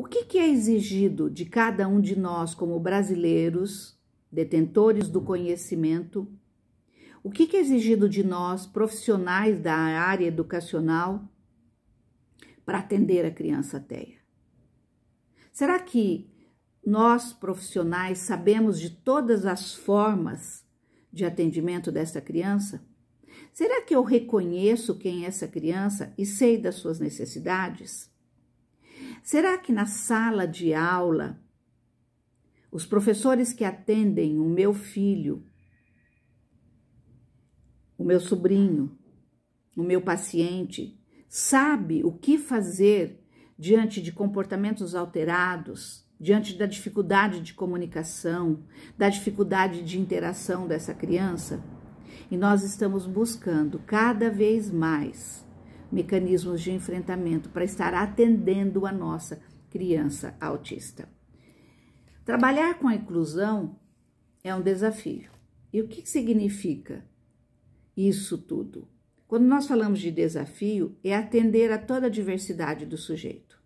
O que, que é exigido de cada um de nós como brasileiros, detentores do conhecimento? O que, que é exigido de nós, profissionais da área educacional, para atender a criança teia? Será que nós, profissionais, sabemos de todas as formas de atendimento dessa criança? Será que eu reconheço quem é essa criança e sei das suas necessidades? Será que na sala de aula os professores que atendem o meu filho, o meu sobrinho, o meu paciente, sabe o que fazer diante de comportamentos alterados, diante da dificuldade de comunicação, da dificuldade de interação dessa criança? E nós estamos buscando cada vez mais mecanismos de enfrentamento para estar atendendo a nossa criança autista. Trabalhar com a inclusão é um desafio. E o que significa isso tudo? Quando nós falamos de desafio, é atender a toda a diversidade do sujeito.